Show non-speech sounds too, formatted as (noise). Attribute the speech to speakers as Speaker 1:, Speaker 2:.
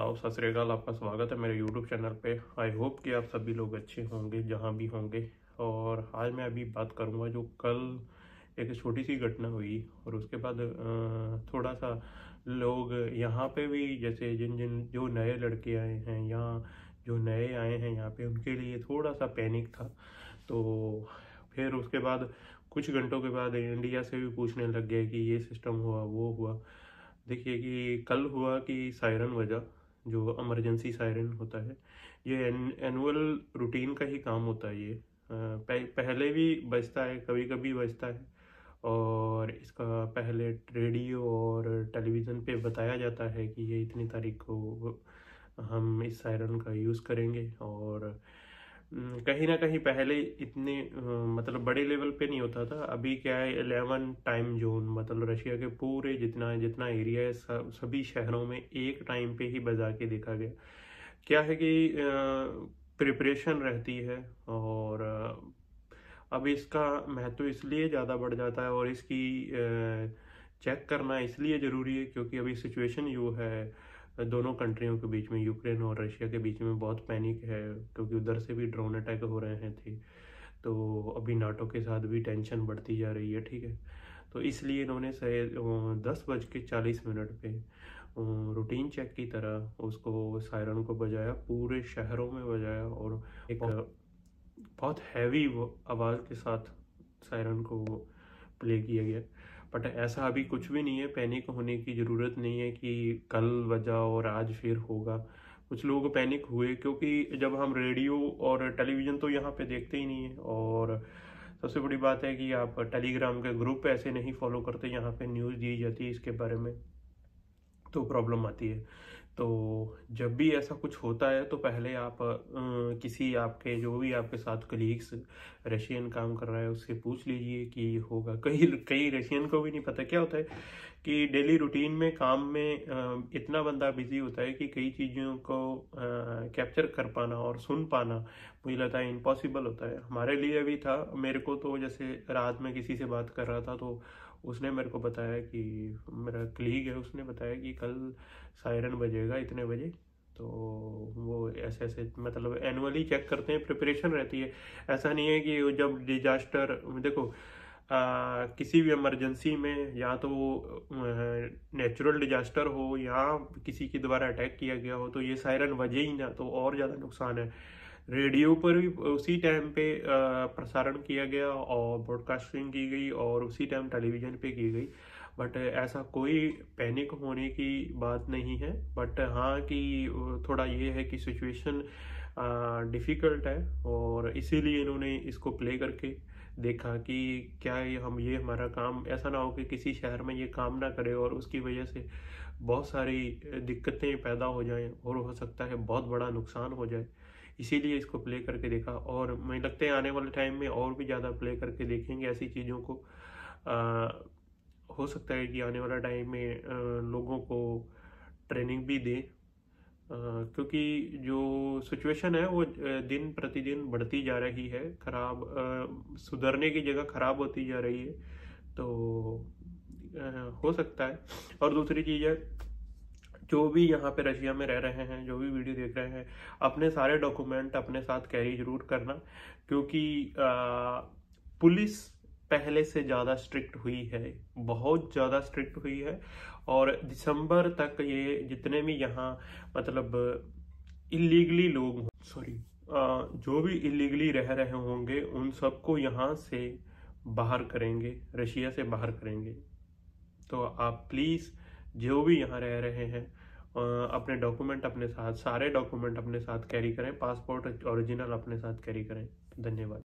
Speaker 1: hello सत श्रीकाल आपका स्वागत है मेरे यूट्यूब चैनल पे आई होप कि आप सभी लोग अच्छे होंगे जहाँ भी होंगे और आज मैं अभी बात करूँगा जो कल एक छोटी सी घटना हुई और उसके बाद थोड़ा सा लोग यहाँ पे भी जैसे जिन जिन जो नए लड़के आए हैं या जो नए आए हैं यहाँ पे उनके लिए थोड़ा सा पैनिक था तो फिर उसके बाद कुछ घंटों के बाद इंडिया से भी पूछने लग गए कि ये सिस्टम हुआ वो हुआ देखिए कि कल हुआ कि सायरन वजह जो एमरजेंसी सायरन होता है ये एनुअल रूटीन का ही काम होता है ये पहले भी बजता है कभी कभी बजता है और इसका पहले रेडियो और टेलीविज़न पे बताया जाता है कि ये इतनी तारीख को हम इस सायरन का यूज़ करेंगे और हम्म, कहीं ना कहीं पहले इतने मतलब बड़े लेवल पे नहीं होता था अभी क्या है एलेवन टाइम जोन मतलब रशिया के पूरे जितना जितना एरिया है सब सभी शहरों में एक टाइम पे ही बजा के देखा गया क्या है कि प्रिपरेशन रहती है और अब इसका महत्व इसलिए ज़्यादा बढ़ जाता है और इसकी चेक करना इसलिए ज़रूरी है क्योंकि अभी सिचुएशन जो है दोनों कंट्रियों के बीच में यूक्रेन और रशिया के बीच में बहुत पैनिक है क्योंकि उधर से भी ड्रोन अटैक हो रहे हैं थे तो अभी नाटो के साथ भी टेंशन बढ़ती जा रही है ठीक है तो इसलिए इन्होंने दस बज के चालीस मिनट पे रूटीन चेक की तरह उसको सायरन को बजाया पूरे शहरों में बजाया और एक बहुत हैवी आवाज़ के साथ सायरन को प्ले किया गया बट ऐसा अभी कुछ भी नहीं है पैनिक होने की ज़रूरत नहीं है कि कल वजह और आज फिर होगा कुछ लोग पैनिक हुए क्योंकि जब हम रेडियो और टेलीविज़न तो यहाँ पे देखते ही नहीं है और सबसे बड़ी बात है कि आप टेलीग्राम के ग्रुप ऐसे नहीं फॉलो करते यहाँ पे न्यूज़ दी जाती है इसके बारे में तो प्रॉब्लम आती है तो जब भी ऐसा कुछ होता है तो पहले आप आ, किसी आपके जो भी आपके साथ कलीग्स रशियन काम कर रहा है उससे पूछ लीजिए कि होगा (laughs) कई कई रशियन को भी नहीं पता क्या होता है कि डेली रूटीन में काम में आ, इतना बंदा बिजी होता है कि कई चीज़ों को कैप्चर कर पाना और सुन पाना मुझे लगता है इम्पॉसिबल होता है हमारे लिए भी था मेरे को तो जैसे रात में किसी से बात कर रहा था तो उसने मेरे को बताया कि मेरा क्लीग है उसने बताया कि कल सायरन बजेगा खुलेगा इतने बजे तो वो ऐसे ऐसे मतलब एनुअली चेक करते हैं प्रिपरेशन रहती है ऐसा नहीं है कि जब डिजास्टर देखो आ, किसी भी इमरजेंसी में या तो नेचुरल डिजास्टर हो या किसी के द्वारा अटैक किया गया हो तो ये सायरन वजह ही ना तो और ज़्यादा नुकसान है रेडियो पर भी उसी टाइम पे प्रसारण किया गया और ब्रॉडकास्टिंग की गई और उसी टाइम टेलीविज़न पे की गई बट ऐसा कोई पैनिक होने की बात नहीं है बट हाँ कि थोड़ा ये है कि सिचुएशन डिफ़िकल्ट है और इसीलिए इन्होंने इसको प्ले करके देखा कि क्या ये हम ये हमारा काम ऐसा ना हो कि किसी शहर में ये काम ना करे और उसकी वजह से बहुत सारी दिक्कतें पैदा हो जाएं और हो सकता है बहुत बड़ा नुकसान हो जाए इसीलिए इसको प्ले करके देखा और मुझे लगता है आने वाले टाइम में और भी ज़्यादा प्ले करके देखेंगे ऐसी चीज़ों को आ, हो सकता है कि आने वाला टाइम में लोगों को ट्रेनिंग भी दे क्योंकि जो सिचुएशन है वो दिन प्रतिदिन बढ़ती जा रही है खराब सुधरने की जगह ख़राब होती जा रही है तो हो सकता है और दूसरी चीज़ है जो भी यहाँ पे रशिया में रह रहे हैं जो भी वीडियो देख रहे हैं अपने सारे डॉक्यूमेंट अपने साथ कैरी ज़रूर करना क्योंकि पुलिस पहले से ज़्यादा स्ट्रिक्ट हुई है बहुत ज़्यादा स्ट्रिक्ट हुई है और दिसंबर तक ये जितने भी यहाँ मतलब इलीगली लोग सॉरी जो भी इलीगली रह रहे होंगे उन सबको यहाँ से बाहर करेंगे रशिया से बाहर करेंगे तो आप प्लीज़ जो भी यहाँ रह रहे हैं अपने डॉक्यूमेंट अपने साथ सारे डॉक्यूमेंट अपने साथ कैरी करें पासपोर्ट ओरिजिनल अपने साथ कैरी करें धन्यवाद